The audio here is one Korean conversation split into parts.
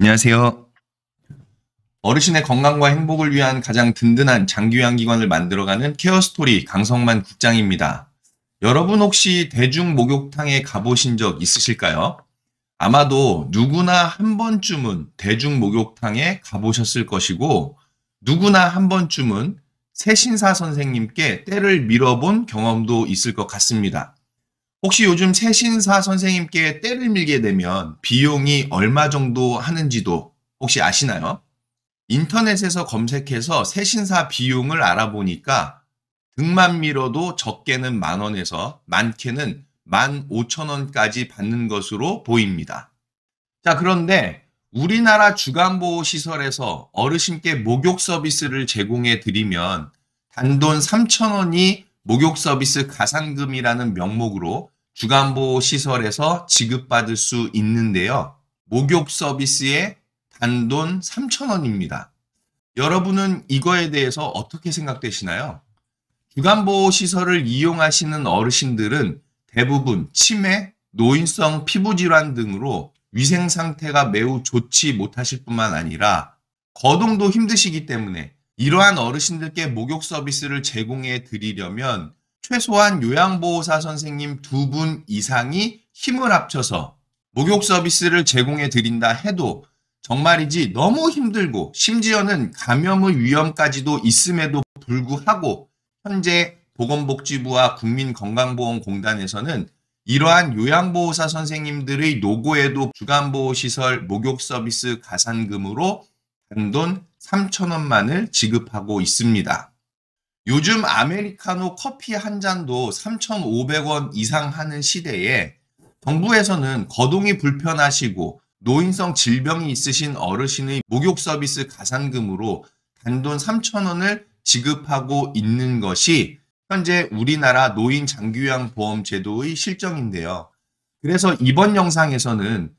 안녕하세요. 어르신의 건강과 행복을 위한 가장 든든한 장기요양기관을 만들어가는 케어스토리 강성만 국장입니다. 여러분 혹시 대중목욕탕에 가보신 적 있으실까요? 아마도 누구나 한 번쯤은 대중목욕탕에 가보셨을 것이고 누구나 한 번쯤은 새신사 선생님께 때를 밀어본 경험도 있을 것 같습니다. 혹시 요즘 새신사 선생님께 때를 밀게 되면 비용이 얼마 정도 하는지도 혹시 아시나요? 인터넷에서 검색해서 새신사 비용을 알아보니까 등만 밀어도 적게는 만 원에서 많게는 만 오천 원까지 받는 것으로 보입니다. 자, 그런데 우리나라 주간보호시설에서 어르신께 목욕 서비스를 제공해 드리면 단돈 3천 원이 목욕 서비스 가산금이라는 명목으로 주간보호 시설에서 지급받을 수 있는데요. 목욕 서비스의 단돈 3,000원입니다. 여러분은 이거에 대해서 어떻게 생각되시나요? 주간보호 시설을 이용하시는 어르신들은 대부분 치매, 노인성 피부질환 등으로 위생 상태가 매우 좋지 못하실 뿐만 아니라 거동도 힘드시기 때문에 이러한 어르신들께 목욕 서비스를 제공해 드리려면 최소한 요양보호사 선생님 두 분 이상이 힘을 합쳐서 목욕 서비스를 제공해 드린다 해도 정말이지 너무 힘들고 심지어는 감염의 위험까지도 있음에도 불구하고 현재 보건복지부와 국민건강보험공단에서는 이러한 요양보호사 선생님들의 노고에도 주간보호시설 목욕서비스 가산금으로 단돈 3천원만을 지급하고 있습니다. 요즘 아메리카노 커피 한 잔도 3,500원 이상 하는 시대에 정부에서는 거동이 불편하시고 노인성 질병이 있으신 어르신의 목욕 서비스 가산금으로 단돈 3,000원을 지급하고 있는 것이 현재 우리나라 노인 장기요양 보험 제도의 실정인데요. 그래서 이번 영상에서는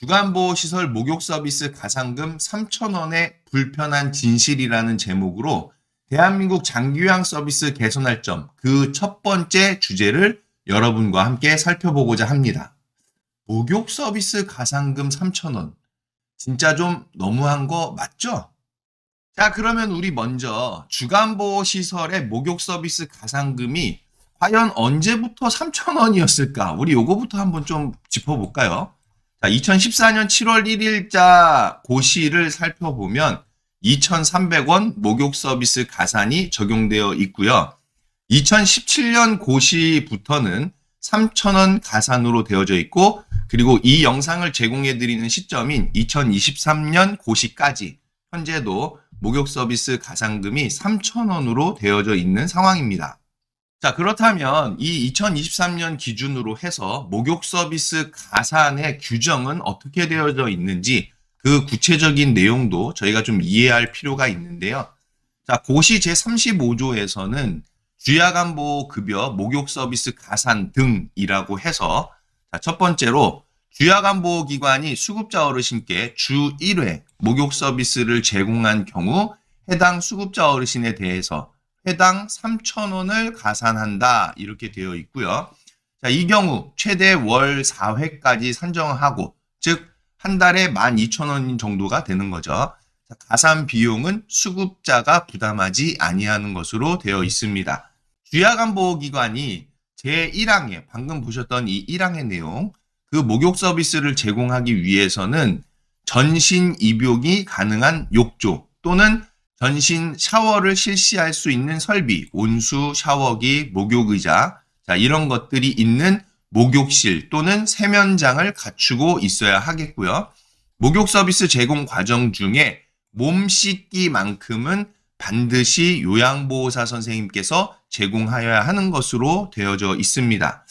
주간보호시설 목욕서비스 가상금 3천원의 불편한 진실이라는 제목으로 대한민국 장기요양 서비스 개선할 점 그 첫 번째 주제를 여러분과 함께 살펴보고자 합니다. 목욕 서비스 가상금 3천원 진짜 좀 너무한 거 맞죠? 자, 그러면 우리 먼저 주간보호시설의 목욕 서비스 가상금이 과연 언제부터 3천원이었을까 우리 요거부터 한번 좀 짚어볼까요? 자, 2014년 7월 1일자 고시를 살펴보면 2,300원 목욕 서비스 가산이 적용되어 있고요. 2017년 고시부터는 3,000원 가산으로 되어져 있고 그리고 이 영상을 제공해 드리는 시점인 2023년 고시까지 현재도 목욕 서비스 가산금이 3,000원으로 되어져 있는 상황입니다. 자, 그렇다면 이 2023년 기준으로 해서 목욕 서비스 가산의 규정은 어떻게 되어져 있는지 그 구체적인 내용도 저희가 좀 이해할 필요가 있는데요. 자, 고시 제35조에서는 주야간보 급여 목욕 서비스 가산 등이라고 해서 자, 첫 번째로 주야간보기관이 수급자 어르신께 주 1회 목욕 서비스를 제공한 경우 해당 수급자 어르신에 대해서 해당 3,000원을 가산한다 이렇게 되어 있고요. 자, 이 경우 최대 월 4회까지 산정하고 즉 한 달에 12,000원 정도가 되는 거죠. 자, 가산 비용은 수급자가 부담하지 아니하는 것으로 되어 있습니다. 주야간보호기관이 제1항에 방금 보셨던 이 1항의 내용 그 목욕 서비스를 제공하기 위해서는 전신 입욕이 가능한 욕조 또는 전신 샤워를 실시할 수 있는 설비, 온수, 샤워기, 목욕의자, 자, 이런 것들이 있는 목욕실 또는 세면장을 갖추고 있어야 하겠고요. 목욕 서비스 제공 과정 중에 몸 씻기만큼은 반드시 요양보호사 선생님께서 제공하여야 하는 것으로 되어져 있습니다.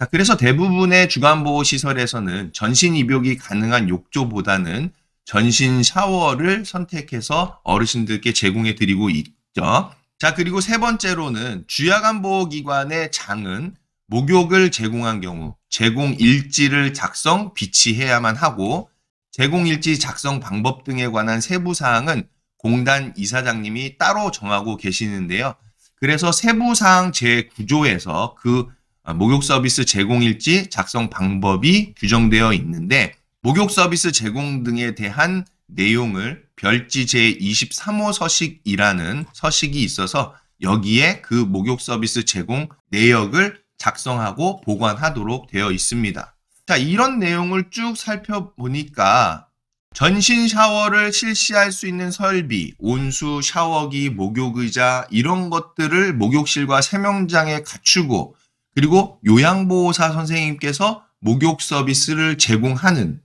자, 그래서 대부분의 주간보호시설에서는 전신 입욕이 가능한 욕조보다는 전신 샤워를 선택해서 어르신들께 제공해 드리고 있죠. 자, 그리고 세 번째로는 주야간보호기관의 장은 목욕을 제공한 경우 제공일지를 작성, 비치해야만 하고 제공일지 작성 방법 등에 관한 세부사항은 공단 이사장님이 따로 정하고 계시는데요. 그래서 세부사항 제9조에서 그 목욕 서비스 제공일지 작성 방법이 규정되어 있는데 목욕 서비스 제공 등에 대한 내용을 별지 제23호 서식이라는 서식이 있어서 여기에 그 목욕 서비스 제공 내역을 작성하고 보관하도록 되어 있습니다. 자, 이런 내용을 쭉 살펴보니까 전신 샤워를 실시할 수 있는 설비, 온수, 샤워기, 목욕의자 이런 것들을 목욕실과 세명장에 갖추고 그리고 요양보호사 선생님께서 목욕 서비스를 제공하는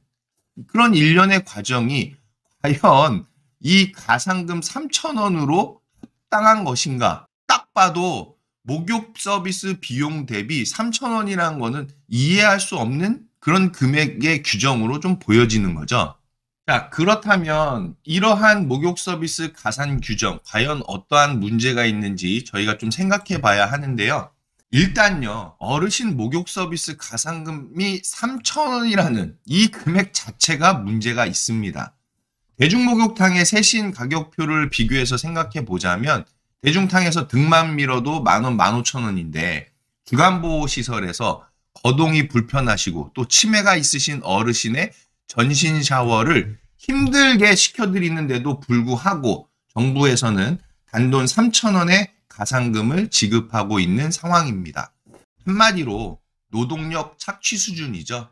그런 일련의 과정이 과연 이 가상금 3천원으로 합당한 것인가? 딱 봐도 목욕 서비스 비용 대비 3천원이라는 거는 이해할 수 없는 그런 금액의 규정으로 좀 보여지는 거죠. 자, 그렇다면 이러한 목욕 서비스 가산 규정 과연 어떠한 문제가 있는지 저희가 좀 생각해 봐야 하는데요. 일단요, 어르신 목욕 서비스 가산금이 3천원이라는 이 금액 자체가 문제가 있습니다. 대중목욕탕의 세신 가격표를 비교해서 생각해 보자면, 대중탕에서 등만 밀어도 만원, 만오천원인데, 주간보호시설에서 거동이 불편하시고 또 치매가 있으신 어르신의 전신 샤워를 힘들게 시켜드리는데도 불구하고 정부에서는 단돈 3천원에 가상금을 지급하고 있는 상황입니다. 한마디로 노동력 착취 수준이죠.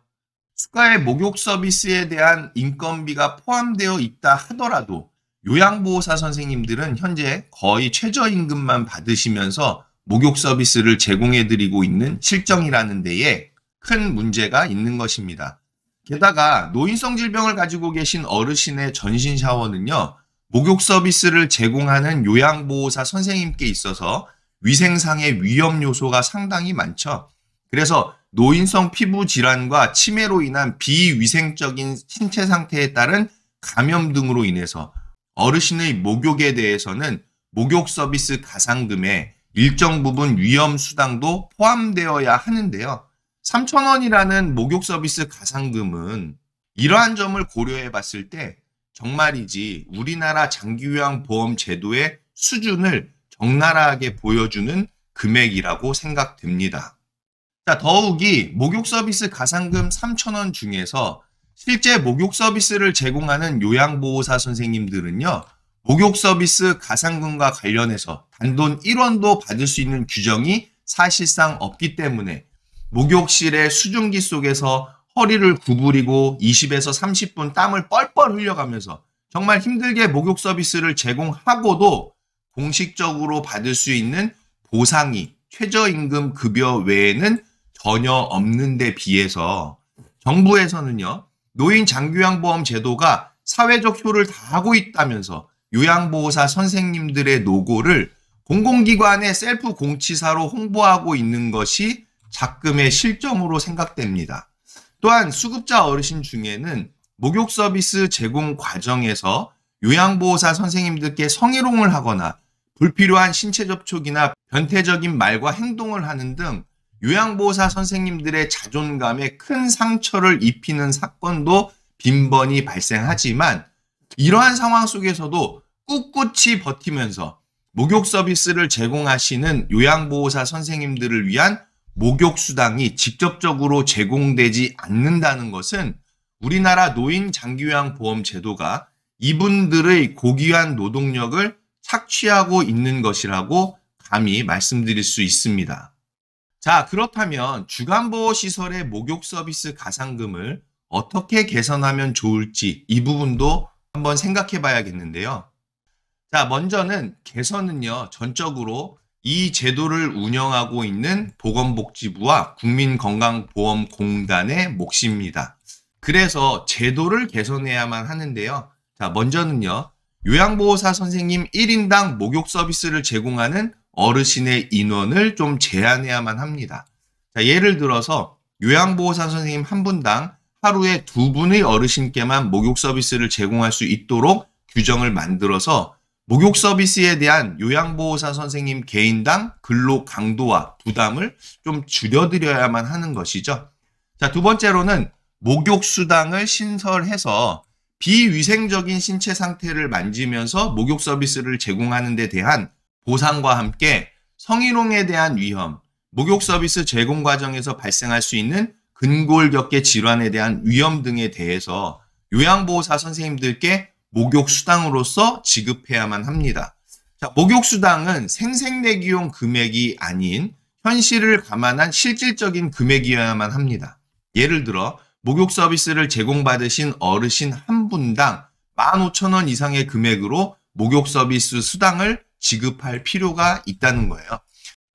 수가의 목욕 서비스에 대한 인건비가 포함되어 있다 하더라도 요양보호사 선생님들은 현재 거의 최저임금만 받으시면서 목욕 서비스를 제공해드리고 있는 실정이라는 데에 큰 문제가 있는 것입니다. 게다가 노인성 질병을 가지고 계신 어르신의 전신 샤워는요, 목욕 서비스를 제공하는 요양보호사 선생님께 있어서 위생상의 위험 요소가 상당히 많죠. 그래서 노인성 피부 질환과 치매로 인한 비위생적인 신체 상태에 따른 감염 등으로 인해서 어르신의 목욕에 대해서는 목욕 서비스 가상금에 일정 부분 위험 수당도 포함되어야 하는데요. 3,000원이라는 목욕 서비스 가상금은 이러한 점을 고려해 봤을 때 정말이지 우리나라 장기요양 보험 제도의 수준을 적나라하게 보여주는 금액이라고 생각됩니다. 자, 더욱이 목욕 서비스 가상금 3천원 중에서 실제 목욕 서비스를 제공하는 요양보호사 선생님들은요, 목욕 서비스 가상금과 관련해서 단돈 1원도 받을 수 있는 규정이 사실상 없기 때문에 목욕실의 수증기 속에서 허리를 구부리고 20에서 30분 땀을 뻘뻘 흘려가면서 정말 힘들게 목욕 서비스를 제공하고도 공식적으로 받을 수 있는 보상이 최저임금 급여 외에는 전혀 없는 데 비해서 정부에서는요, 노인 장교양보험 제도가 사회적 효를 다하고 있다면서 요양보호사 선생님들의 노고를 공공기관의 셀프 공치사로 홍보하고 있는 것이 작금의 실점으로 생각됩니다. 또한 수급자 어르신 중에는 목욕 서비스 제공 과정에서 요양보호사 선생님들께 성희롱을 하거나 불필요한 신체 접촉이나 변태적인 말과 행동을 하는 등 요양보호사 선생님들의 자존감에 큰 상처를 입히는 사건도 빈번히 발생하지만 이러한 상황 속에서도 꿋꿋이 버티면서 목욕 서비스를 제공하시는 요양보호사 선생님들을 위한 목욕 수당이 직접적으로 제공되지 않는다는 것은 우리나라 노인 장기요양 보험 제도가 이분들의 고귀한 노동력을 착취하고 있는 것이라고 감히 말씀드릴 수 있습니다. 자, 그렇다면 주간보호 시설의 목욕 서비스 가상금을 어떻게 개선하면 좋을지 이 부분도 한번 생각해 봐야겠는데요. 자, 먼저는 개선은요, 전적으로 이 제도를 운영하고 있는 보건복지부와 국민건강보험공단의 몫입니다. 그래서 제도를 개선해야만 하는데요. 자, 먼저는요. 요양보호사 선생님 1인당 목욕 서비스를 제공하는 어르신의 인원을 좀 제한해야만 합니다. 자, 예를 들어서 요양보호사 선생님 한 분당 하루에 두 분의 어르신께만 목욕 서비스를 제공할 수 있도록 규정을 만들어서 목욕 서비스에 대한 요양보호사 선생님 개인당 근로 강도와 부담을 좀 줄여드려야만 하는 것이죠. 자, 두 번째로는 목욕 수당을 신설해서 비위생적인 신체 상태를 만지면서 목욕 서비스를 제공하는 데 대한 보상과 함께 성희롱에 대한 위험, 목욕 서비스 제공 과정에서 발생할 수 있는 근골격계 질환에 대한 위험 등에 대해서 요양보호사 선생님들께 목욕수당으로서 지급해야만 합니다. 자, 목욕수당은 생생내기용 금액이 아닌 현실을 감안한 실질적인 금액이어야만 합니다. 예를 들어 목욕 서비스를 제공받으신 어르신 한 분당 15,000원 이상의 금액으로 목욕 서비스 수당을 지급할 필요가 있다는 거예요.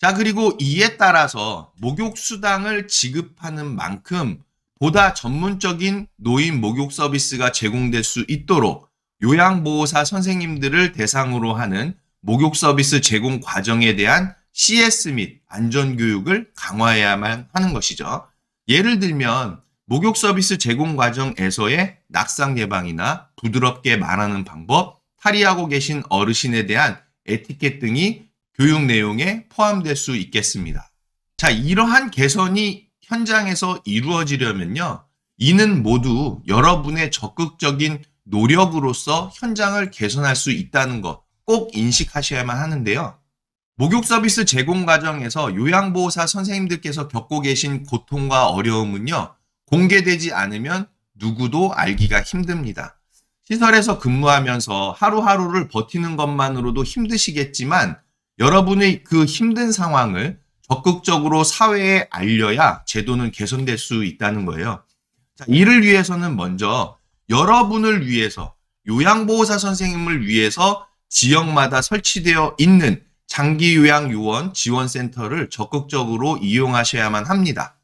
자, 그리고 이에 따라서 목욕 수당을 지급하는 만큼 보다 전문적인 노인 목욕 서비스가 제공될 수 있도록 요양보호사 선생님들을 대상으로 하는 목욕 서비스 제공 과정에 대한 CS 및 안전 교육을 강화해야만 하는 것이죠. 예를 들면 목욕 서비스 제공 과정에서의 낙상 예방이나 부드럽게 말하는 방법, 탈의하고 계신 어르신에 대한 에티켓 등이 교육 내용에 포함될 수 있겠습니다. 자, 이러한 개선이 현장에서 이루어지려면요. 이는 모두 여러분의 적극적인 노력으로서 현장을 개선할 수 있다는 것 꼭 인식하셔야만 하는데요. 목욕 서비스 제공 과정에서 요양보호사 선생님들께서 겪고 계신 고통과 어려움은요, 공개되지 않으면 누구도 알기가 힘듭니다. 시설에서 근무하면서 하루하루를 버티는 것만으로도 힘드시겠지만 여러분의 그 힘든 상황을 적극적으로 사회에 알려야 제도는 개선될 수 있다는 거예요. 자, 이를 위해서는 먼저 여러분을 위해서 요양보호사 선생님을 위해서 지역마다 설치되어 있는 장기요양요원 지원센터를 적극적으로 이용하셔야만 합니다.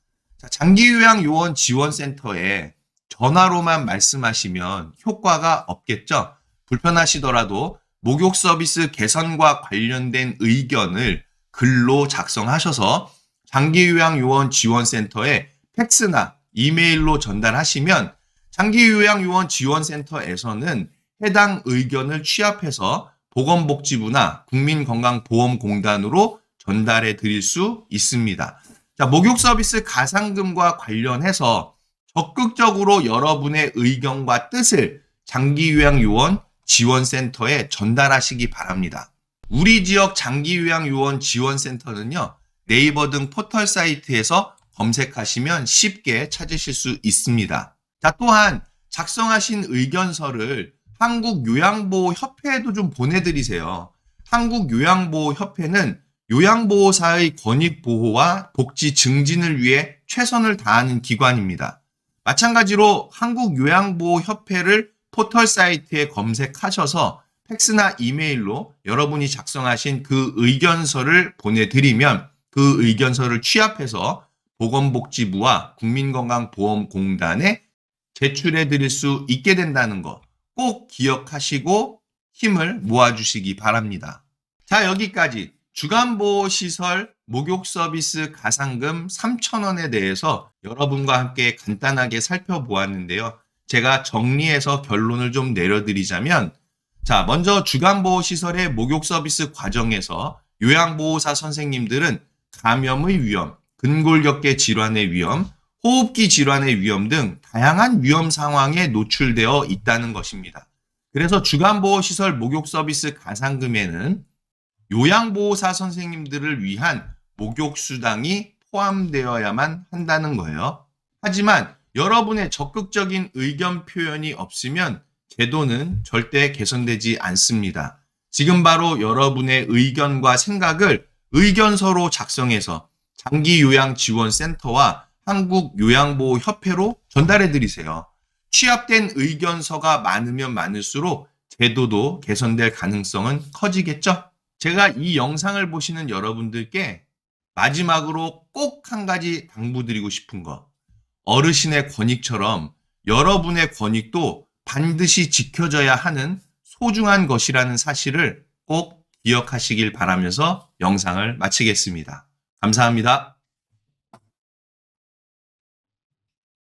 장기요양요원 지원센터에 전화로만 말씀하시면 효과가 없겠죠. 불편하시더라도 목욕 서비스 개선과 관련된 의견을 글로 작성하셔서 장기요양요원 지원센터에 팩스나 이메일로 전달하시면 장기요양요원 지원센터에서는 해당 의견을 취합해서 보건복지부나 국민건강보험공단으로 전달해 드릴 수 있습니다. 자, 목욕 서비스 가상금과 관련해서 적극적으로 여러분의 의견과 뜻을 장기요양요원 지원센터에 전달하시기 바랍니다. 우리 지역 장기요양요원 지원센터는요, 네이버 등 포털 사이트에서 검색하시면 쉽게 찾으실 수 있습니다. 자, 또한 작성하신 의견서를 한국요양보호협회에도 좀 보내드리세요. 한국요양보호협회는 요양보호사의 권익보호와 복지 증진을 위해 최선을 다하는 기관입니다. 마찬가지로 한국요양보호협회를 포털 사이트에 검색하셔서 팩스나 이메일로 여러분이 작성하신 그 의견서를 보내드리면 그 의견서를 취합해서 보건복지부와 국민건강보험공단에 제출해 드릴 수 있게 된다는 것 꼭 기억하시고 힘을 모아주시기 바랍니다. 자, 여기까지 주간보호시설 목욕서비스 가상금 3,000원에 대해서 여러분과 함께 간단하게 살펴보았는데요. 제가 정리해서 결론을 좀 내려드리자면, 자, 먼저 주간보호시설의 목욕서비스 과정에서 요양보호사 선생님들은 감염의 위험, 근골격계 질환의 위험, 호흡기 질환의 위험 등 다양한 위험 상황에 노출되어 있다는 것입니다. 그래서 주간보호시설 목욕 서비스 가상금에는 요양보호사 선생님들을 위한 목욕수당이 포함되어야만 한다는 거예요. 하지만 여러분의 적극적인 의견 표현이 없으면 제도는 절대 개선되지 않습니다. 지금 바로 여러분의 의견과 생각을 의견서로 작성해서 장기 요양 지원 센터와 한국요양보호협회로 전달해 드리세요. 취합된 의견서가 많으면 많을수록 제도도 개선될 가능성은 커지겠죠? 제가 이 영상을 보시는 여러분들께 마지막으로 꼭 한 가지 당부드리고 싶은 것. 어르신의 권익처럼 여러분의 권익도 반드시 지켜져야 하는 소중한 것이라는 사실을 꼭 기억하시길 바라면서 영상을 마치겠습니다. 감사합니다.